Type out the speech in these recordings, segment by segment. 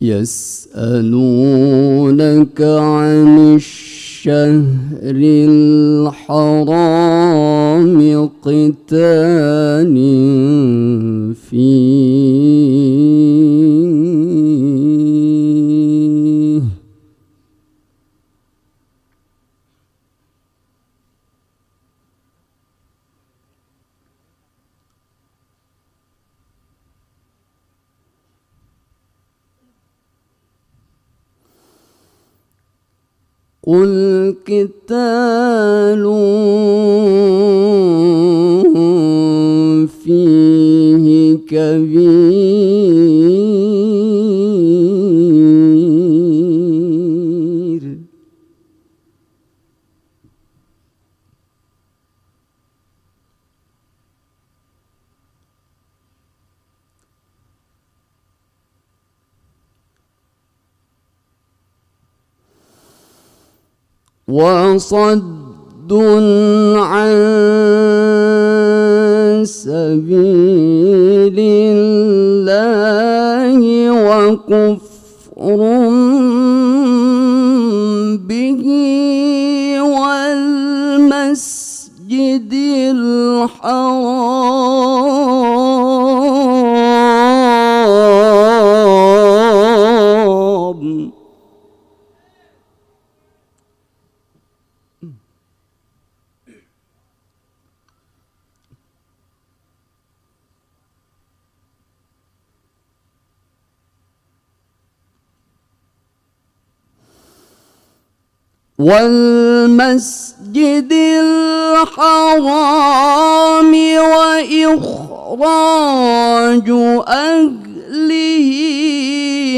يسألونك عن الشهر الحرام قتال قل قتال وصد عن والمسجد الحرام وإخراج أهله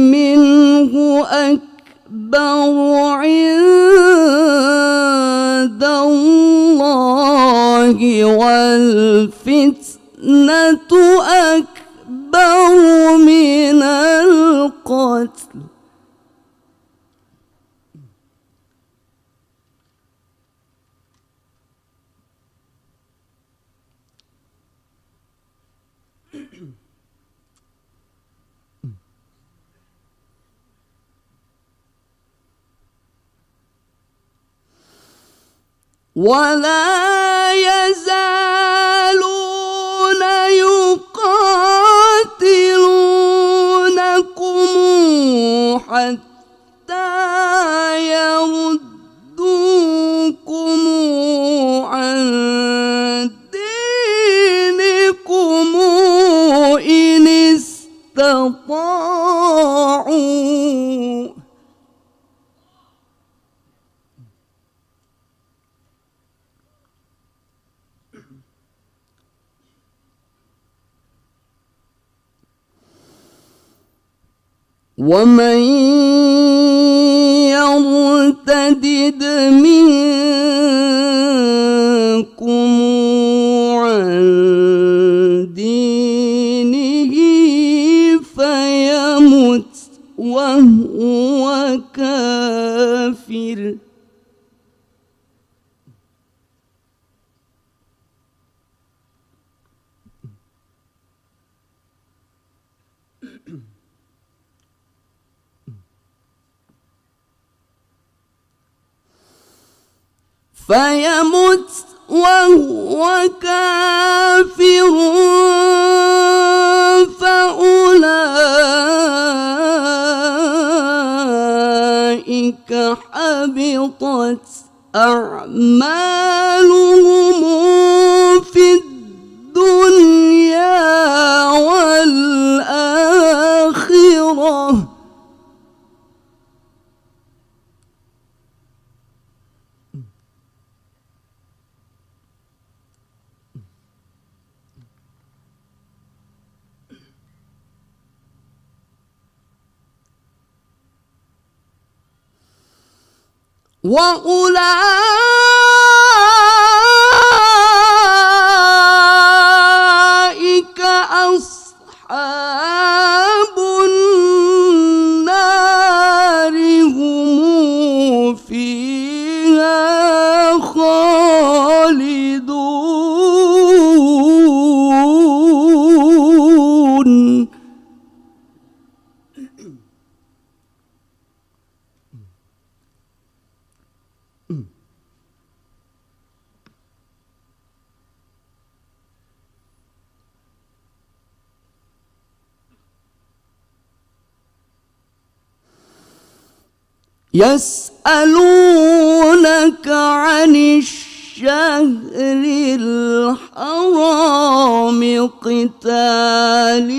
منه أكبر عند الله والفتنة أكبر من القتل ولا ومن يرتدد منكم عن دينه فيمت وهو كافر فيمت وهو كافر فأولئك حبطت أعمالهم 望无蓝。يسألونك عن الشهر الحرام قتال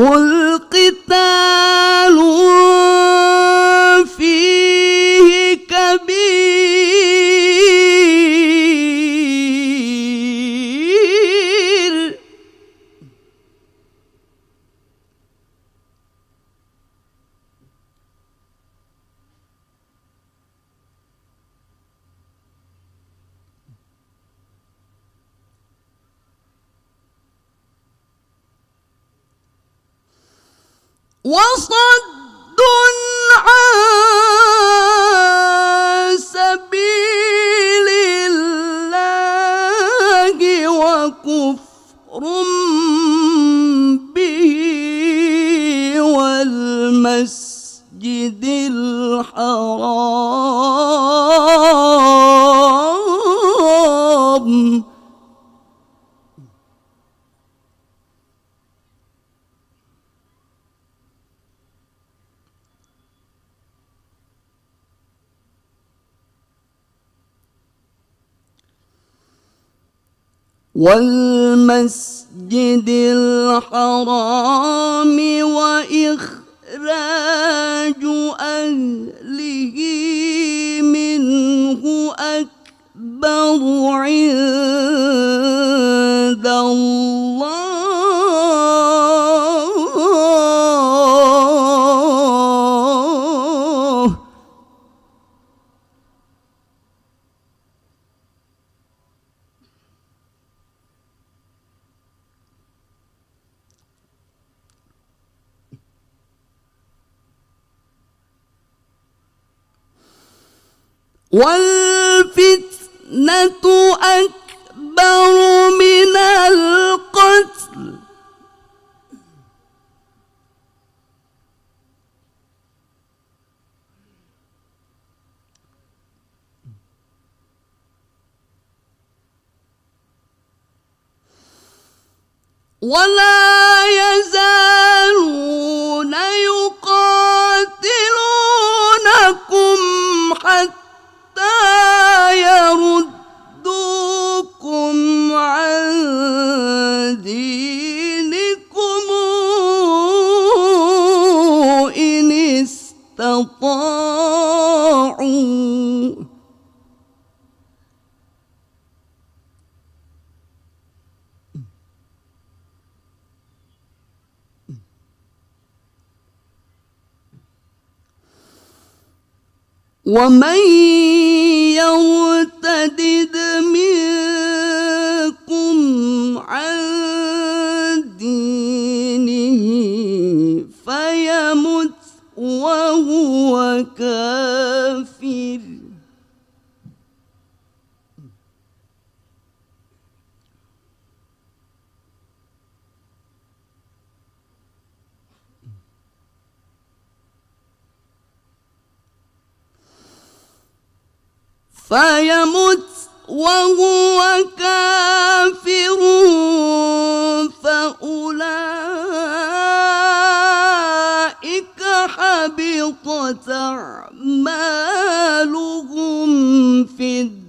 والقتال وصد عن سبيل الله وكفر به والمسجد والمسجد الحرام وإخراج أهله منه أكبر عند الله والفتنة أكبر من القتل ولا يزالون ومن فيمت وهو كافر فأولئك حبطت أعمالهم في الدنيا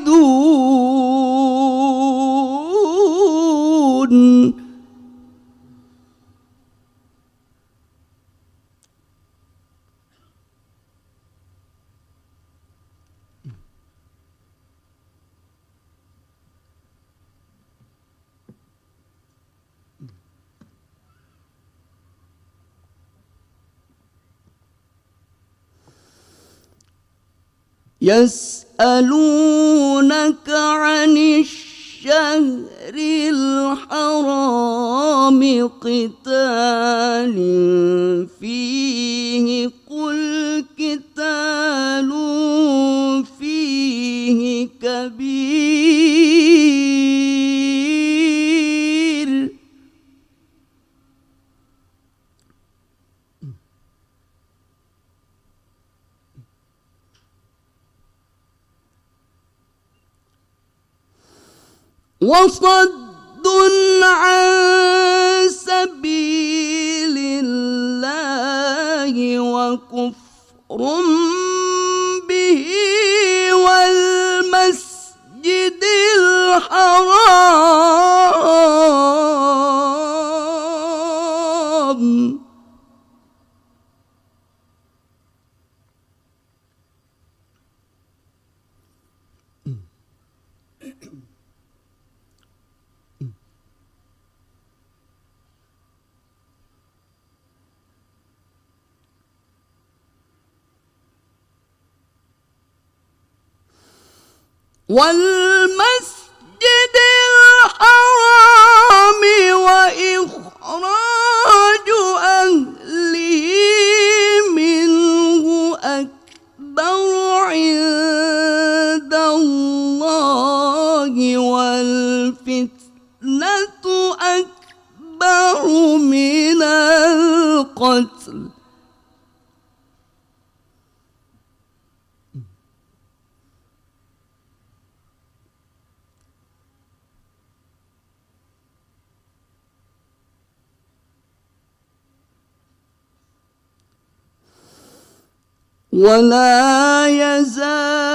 marido. يسألونك عن الشهر الحرام قتال فيه قل قتال فيه كبير وصد عن سبيل الله وكفر به والمسجد الحرام والمس ولا يزال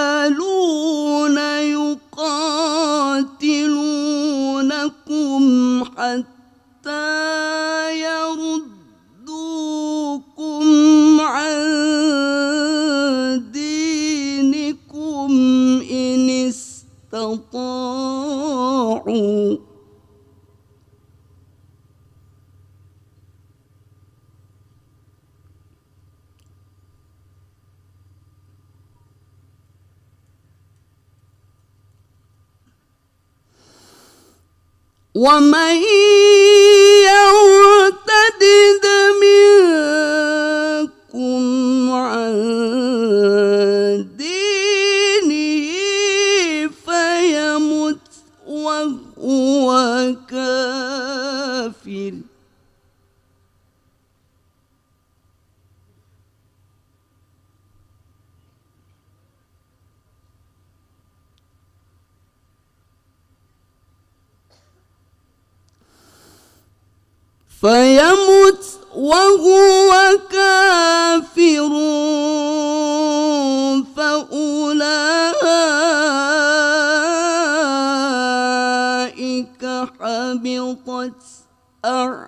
ومن يرتد منكم عن دينه فيمت وهو كافر فيمت وهو كافر فأولئك حبطت أعمالهم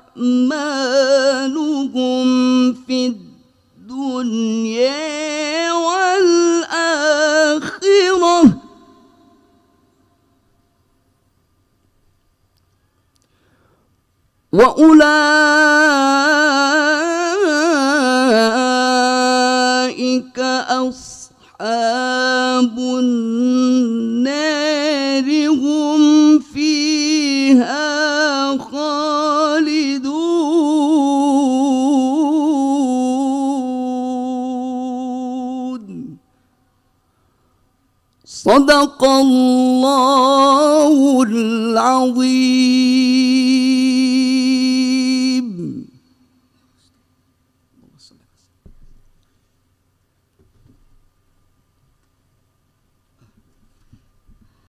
في الدنيا والآخرة واولئك اصحاب النار هم فيها خالدون صدق الله العظيم